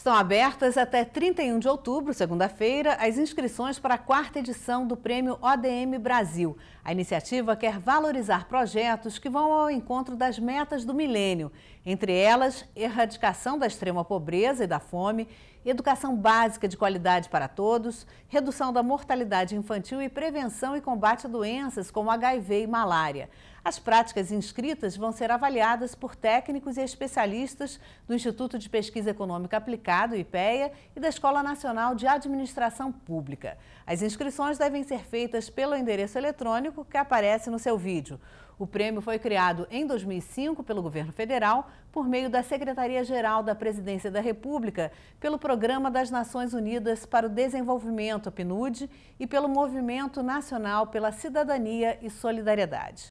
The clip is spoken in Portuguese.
Estão abertas até 31 de outubro, segunda-feira, as inscrições para a quarta edição do Prêmio ODM Brasil. A iniciativa quer valorizar projetos que vão ao encontro das metas do milênio, entre elas, erradicação da extrema pobreza e da fome, educação básica de qualidade para todos, redução da mortalidade infantil e prevenção e combate a doenças como HIV e malária. As práticas inscritas vão ser avaliadas por técnicos e especialistas do Instituto de Pesquisa Econômica Aplicada, IPEA, e da Escola Nacional de Administração Pública. As inscrições devem ser feitas pelo endereço eletrônico que aparece no seu vídeo. O prêmio foi criado em 2005 pelo governo federal por meio da Secretaria-Geral da Presidência da República, pelo Programa das Nações Unidas para o Desenvolvimento, PNUD, e pelo Movimento Nacional pela Cidadania e Solidariedade.